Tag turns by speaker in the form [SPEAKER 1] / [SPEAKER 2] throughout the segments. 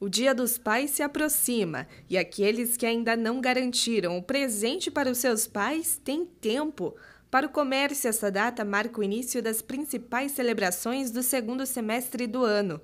[SPEAKER 1] O Dia dos Pais se aproxima e aqueles que ainda não garantiram o presente para os seus pais têm tempo. Para o comércio, essa data marca o início das principais celebrações do segundo semestre do ano.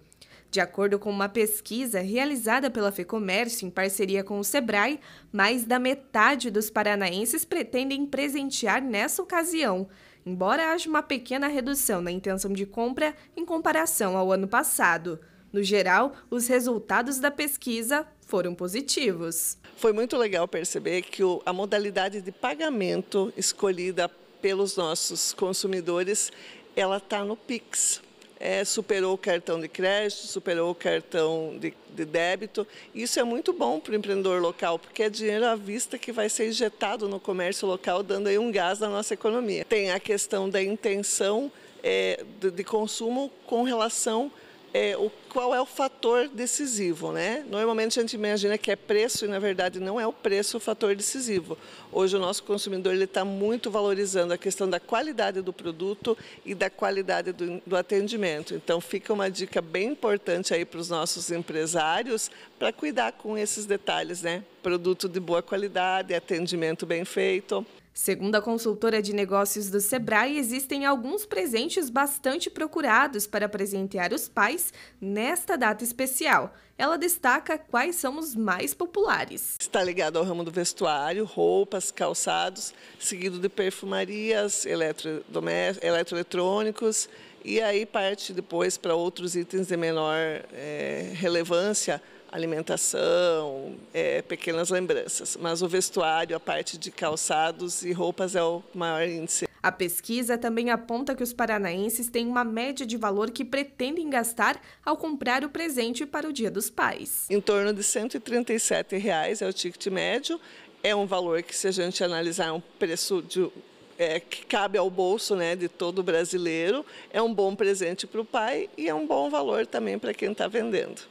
[SPEAKER 1] De acordo com uma pesquisa realizada pela FEComércio em parceria com o Sebrae, mais da metade dos paranaenses pretendem presentear nessa ocasião, embora haja uma pequena redução na intenção de compra em comparação ao ano passado. No geral, os resultados
[SPEAKER 2] da pesquisa foram positivos. Foi muito legal perceber que a modalidade de pagamento escolhida pelos nossos consumidores, ela está no Pix. É, superou o cartão de crédito, superou o cartão de, de débito. Isso é muito bom para o empreendedor local, porque é dinheiro à vista que vai ser injetado no comércio local, dando aí um gás na nossa economia. Tem a questão da intenção é, de, de consumo com relação é, o, qual é o fator decisivo, né? Normalmente a gente imagina que é preço e na verdade não é o preço o fator decisivo. Hoje o nosso consumidor ele está muito valorizando a questão da qualidade do produto e da qualidade do, do atendimento. Então fica uma dica bem importante aí para os nossos empresários para cuidar com esses detalhes, né? Produto de boa qualidade, atendimento bem feito. Segundo a consultora de negócios do Sebrae, existem alguns presentes
[SPEAKER 1] bastante procurados para presentear os pais nesta data especial. Ela destaca quais são os mais populares.
[SPEAKER 2] Está ligado ao ramo do vestuário, roupas, calçados, seguido de perfumarias, eletroeletrônicos e aí parte depois para outros itens de menor é, relevância, alimentação, é, pequenas lembranças. Mas o vestuário, a parte de calçados e roupas é o maior índice. A pesquisa também aponta que os paranaenses
[SPEAKER 1] têm uma média de valor que pretendem gastar ao comprar o presente para o Dia dos
[SPEAKER 2] Pais. Em torno de R$ 137 reais é o ticket médio. É um valor que, se a gente analisar, é um preço de é, que cabe ao bolso né, de todo brasileiro, é um bom presente para o pai e é um bom valor também para quem está vendendo.